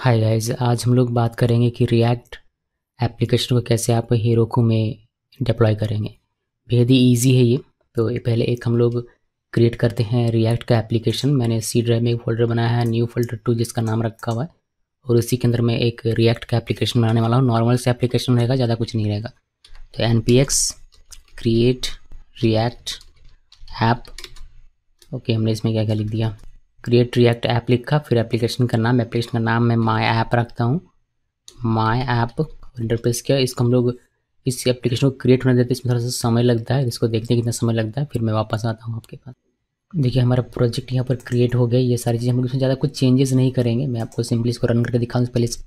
hi guys आज हम लोग बात करेंगे कि रिएक्ट एप्लीकेशन को कैसे आप हीरोको में डिप्लॉय करेंगे बेहद ही ईजी है ये तो ये पहले एक हम लोग क्रिएट करते हैं रिएक्ट का एप्लीकेशन मैंने सी ड्राइव में एक फोल्डर बनाया है न्यू फोल्डर टू जिसका नाम रखा हुआ है और उसी के अंदर मैं एक रिएक्ट का एप्लीकेशन बनाने वाला हूँ नॉर्मल से एप्लीकेशन रहेगा ज़्यादा कुछ नहीं रहेगा तो n create React app okay हमने इसमें क्या क्या लिख दिया क्रिएट रिएक्ट ऐप लिखा फिर एप्लीकेशन का नाम एप्लीकेशन का नाम मैं माई ऐप रखता हूँ माई ऐप इंटर प्रेस किया इसको हम लोग इस एप्लीकेशन को क्रिएट होने देते हैं इसमें थोड़ा सा समय लगता है इसको देखने कितना समय लगता है फिर मैं वापस आता हूँ आपके पास देखिए हमारा प्रोजेक्ट यहाँ पर क्रिएट हो गया ये सारी चीज़ें हम लोग इसमें ज़्यादा कुछ चेंजेस नहीं करेंगे मैं आपको सिंपली इसको रन करके दिखाऊँ पहले इस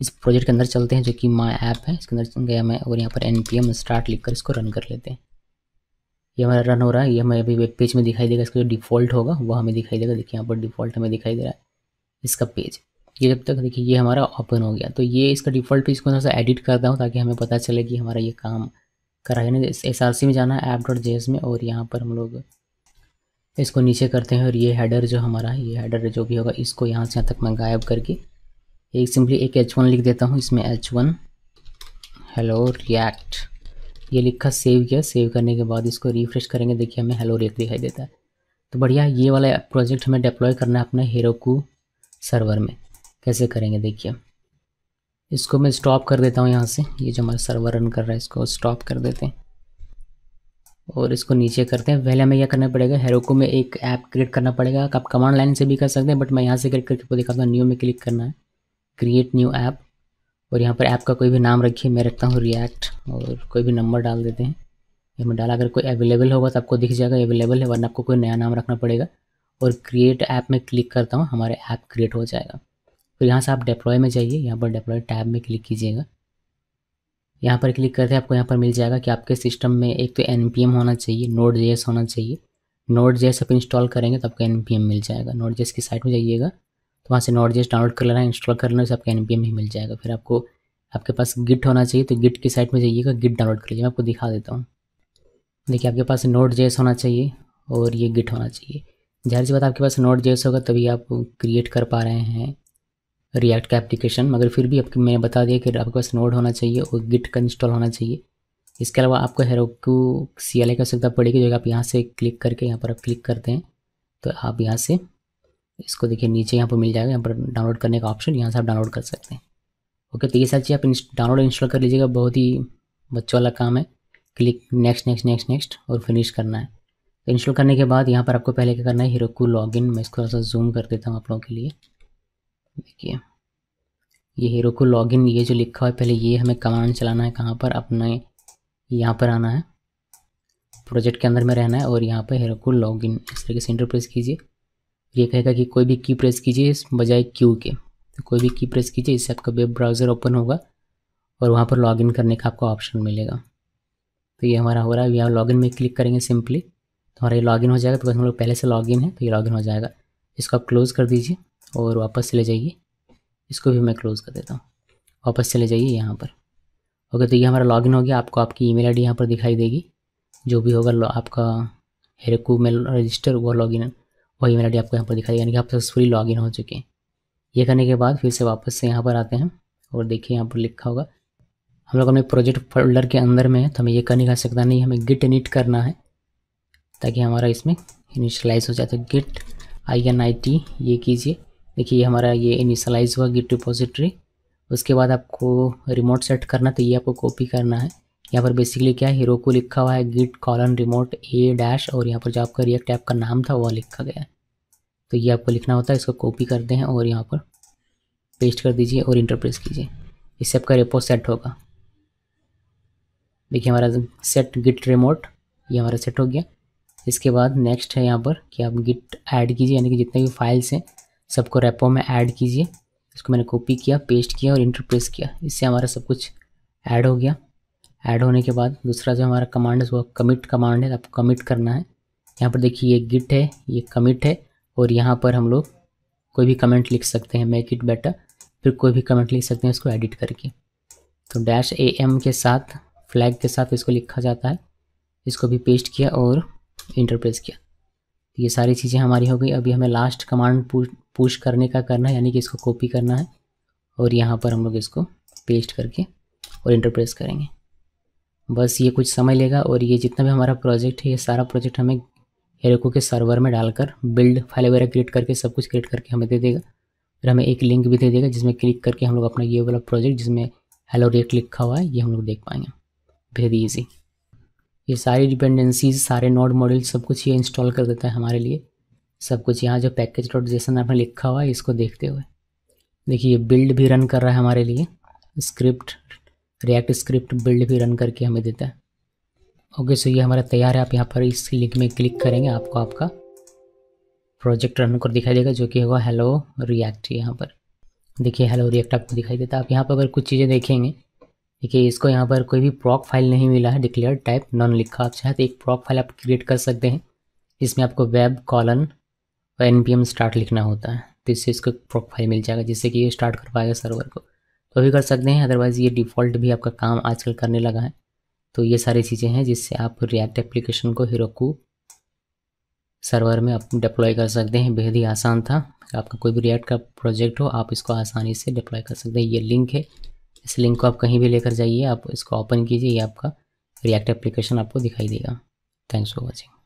इस प्रोजेक्ट के अंदर चलते हैं जो कि माई ऐप है इसके अंदर गया मैं और यहाँ पर एन स्टार्ट लिख कर इसको रन कर लेते हैं ये हमारा रन हो रहा है ये हमें अभी वेब पेज में दिखाई देगा इसका जो डिफ़ॉल्ट होगा वो हमें दिखाई देगा देखिए यहाँ पर डिफ़ॉल्ट हमें दिखाई दे रहा है इसका पेज ये जब तक देखिए ये हमारा ओपन हो गया तो ये इसका डिफ़ॉल्ट पेज को थोड़ा सा एडिट करता हूँ ताकि हमें पता चले कि हमारा ये काम करा है ना एस आर सी में जाना है ऐप डॉट जे एस में और यहाँ पर हम लोग इसको नीचे करते हैं और ये हैडर जो हमारा है ये हेडर जो भी होगा इसको यहाँ से यहाँ तक मैं गायब करके एक सिंपली एक एच वन लिख देता हूँ इसमें एच वन हेलो रिएक्ट ये लिखा सेव किया सेव करने के बाद इसको रिफ्रेश करेंगे देखिए हमें हेलो रेक दिखाई देता है तो बढ़िया ये वाला प्रोजेक्ट हमें डिप्लॉय करना है अपने हेरोकू सर्वर में कैसे करेंगे देखिए इसको मैं स्टॉप कर देता हूँ यहाँ से ये जो हमारा सर्वर रन कर रहा है इसको स्टॉप कर देते हैं और इसको नीचे करते हैं पहले हमें यह करना पड़ेगा हेरोको में एक ऐप क्रिएट करना पड़ेगा आप कमांड लाइन से भी कर सकते हैं बट मैं यहाँ से क्रिएट करके दिखाता हूँ न्यू में क्लिक करना है क्रिएट न्यू ऐप और यहाँ पर ऐप का कोई भी नाम रखिए मैं रखता हूँ रिएक्ट और कोई भी नंबर डाल देते हैं मैं डाला अगर कोई अवेलेबल होगा तो आपको दिख जाएगा अवेलेबल है वरना आपको कोई नया नाम रखना पड़ेगा और क्रिएट ऐप में क्लिक करता हूँ हमारे ऐप क्रिएट हो जाएगा फिर यहाँ से आप डिप्लॉय में जाइए यहाँ पर डेप्लॉय टैब में क्लिक कीजिएगा यहाँ पर क्लिक करते हैं आपको यहाँ पर मिल जाएगा कि आपके सिस्टम में एक तो एन होना चाहिए नोट जे होना चाहिए नोट जे आप इंस्टॉल करेंगे तो आपको एन मिल जाएगा नोट जे की साइट में जाइएगा तो वहाँ से नोट जेस डाउनलोड कर लेना इंस्टॉल कर लेना उसे आपके एन में ही मिल जाएगा फिर आपको आपके पास गिट होना चाहिए तो गिट की साइट में जाइएगा गिट डाउनलोड कर लीजिए मैं आपको दिखा देता हूँ देखिए आपके पास नोट जेस होना चाहिए और ये गिट होना चाहिए जाहिर सी बात आपके पास नोट जेस होगा तभी आप क्रिएट कर पा रहे हैं रिएक्ट का एप्लीकेशन मगर फिर भी आपकी मैंने बता दिया कि आपके पास नोट होना चाहिए और गिट का इंस्टॉल होना चाहिए इसके अलावा आपको हेरोकू सी एल का आवश्यकता पड़ेगी जो आप यहाँ से क्लिक करके यहाँ पर आप क्लिक करते हैं तो आप यहाँ से इसको देखिए नीचे यहाँ पर मिल जाएगा यहाँ पर डाउनलोड करने का ऑप्शन यहाँ से आप डाउनलोड कर सकते हैं ओके तो ये सारी चीज़ आप डाउनलोड इंस्टॉल कर लीजिएगा बहुत ही बच्चों वाला काम है click next next next next और फिनिश करना है तो इंस्टॉल करने के बाद यहाँ पर आपको पहले क्या करना है हीरो को लॉगिन मैं इसको थोड़ा सा जूम कर देता हूँ आप लोगों के लिए देखिए ये हीरो को लॉगिन ये जो लिखा हुआ है पहले ये हमें कमांड चलाना है कहाँ पर अपने यहाँ पर आना है प्रोजेक्ट के अंदर में रहना है और यहाँ पर हीरो को लॉगिन इस तरीके से इंटरप्रेस कीजिए ये कहेगा कि कोई भी की प्रेस कीजिए इस बजाय क्यू के तो कोई भी की प्रेस कीजिए इससे आपका वेब ब्राउज़र ओपन होगा और वहाँ पर लॉगिन करने का आपको ऑप्शन मिलेगा तो ये हमारा हो रहा है यहाँ लॉगिन में क्लिक करेंगे सिंपली तो हमारा ये लॉगिन हो जाएगा तो बस हम लोग पहले से लॉगिन है तो ये लॉगिन हो जाएगा इसको आप क्लोज़ कर दीजिए और वापस चले जाइए इसको भी मैं क्लोज़ कर देता हूँ वापस चले जाइए यहाँ पर ओके तो ये हमारा लॉगिन हो गया आपको आपकी ईमेल आईडी यहाँ पर दिखाई देगी जो भी होगा आपका हेरेकू मेल रजिस्टर वो लॉगिन वही मेरा डी आपको यहाँ पर दिखाई यानी कि आप सक्सेसफुली लॉग हो चुके हैं ये करने के बाद फिर से वापस से यहाँ पर आते हैं और देखिए यहाँ पर लिखा होगा हम लोग अपने प्रोजेक्ट फोल्डर के अंदर में है तो हमें ये करने का सकता नहीं हमें गिट इनिट करना है ताकि हमारा इसमें इनिशलाइज हो जाए तो git I N I T ये कीजिए देखिए हमारा ये इनिशलाइज हुआ गिट डिपोजिटरी उसके बाद आपको रिमोट सेट करना तो ये आपको कॉपी करना है यहाँ पर बेसिकली क्या है हीरो को लिखा हुआ है git colon remote a dash और यहाँ पर जो आपका रिएक्ट ऐप का नाम था वह लिखा गया है तो ये आपको लिखना होता है इसको कॉपी करते हैं और यहाँ पर पेस्ट कर दीजिए और इंटरप्रेस कीजिए इससे आपका रेपो सेट होगा देखिए हमारा सेट गिट रिमोट ये हमारा सेट हो गया इसके बाद नेक्स्ट है यहाँ पर कि आप गिट ऐड कीजिए यानी कि जितने भी फाइल्स हैं सबको रेपो में ऐड कीजिए इसको मैंने कॉपी किया पेस्ट किया और इंटरप्रेस किया इससे हमारा सब कुछ ऐड हो गया ऐड होने के बाद दूसरा जो हमारा कमांड है वो कमिट कमांड है आपको कमिट करना है यहाँ पर देखिए ये गिट है ये कमिट है और यहाँ पर हम लोग कोई भी कमेंट लिख सकते हैं मेक इट बेटर फिर कोई भी कमेंट लिख सकते हैं इसको एडिट करके तो डैश ए एम के साथ फ्लैग के साथ इसको लिखा जाता है इसको भी पेस्ट किया और इंटरप्रेस किया तो ये सारी चीज़ें हमारी हो गई अभी हमें लास्ट कमांड पुश करने का करना है यानी कि इसको कॉपी करना है और यहाँ पर हम लोग इसको पेस्ट करके और इंटरप्रेस करेंगे बस ये कुछ समय लेगा और ये जितना भी हमारा प्रोजेक्ट है ये सारा प्रोजेक्ट हमें हेरेको के सर्वर में डालकर बिल्ड फाइल वगैरह क्रिएट करके सब कुछ क्रिएट करके हमें दे देगा फिर हमें एक लिंक भी दे देगा जिसमें क्लिक करके हम लोग अपना ये वाला प्रोजेक्ट जिसमें हेलो रेट लिखा हुआ है ये हम लोग देख पाएंगे वेरी ईजी ये सारी डिपेंडेंसीज सारे नोड मॉडल सब कुछ ये इंस्टॉल कर देता है हमारे लिए सब कुछ यहाँ जो पैकेज डॉट जैसन आपने लिखा हुआ है इसको देखते हुए देखिए ये बिल्ड भी रन कर रहा है हमारे लिए स्क्रिप्ट रिएक्ट स्क्रिप्ट बिल्ड भी रन करके हमें देता है ओके सो ये हमारा तैयार है आप यहाँ पर इस लिंक में क्लिक करेंगे आपको आपका प्रोजेक्ट रन कर दिखाई देगा जो कि होगा हेलो रिएक्ट यहाँ पर देखिए हेलो रिएक्ट आपको दिखाई देता है आप यहाँ पर अगर कुछ चीज़ें देखेंगे देखिए इसको यहाँ पर कोई भी प्रॉक फाइल नहीं मिला है डिक्लेयर टाइप नॉन लिखा आप चाहे तो एक प्रॉक फाइल आप क्रिएट कर सकते हैं इसमें आपको वेब कॉलन और एन स्टार्ट लिखना होता है तो इससे इसको प्रॉक फाइल मिल जाएगा जिससे कि ये स्टार्ट कर पाएगा सर्वर को भी कर सकते हैं अदरवाइज़ ये डिफ़ॉल्ट भी आपका काम आजकल करने लगा है तो ये सारी चीज़ें हैं जिससे आप रिएक्ट एप्लीकेशन को हीरोकू सर्वर में आप डिप्लॉय कर सकते हैं बेहद ही आसान था आपका कोई भी रिएक्ट का प्रोजेक्ट हो आप इसको आसानी से डिप्लॉय कर सकते हैं ये लिंक है इस लिंक को आप कहीं भी लेकर जाइए आप इसको ओपन कीजिए ये आपका रिएक्ट एप्लीकेशन आपको दिखाई देगा थैंक्स फॉर वॉचिंग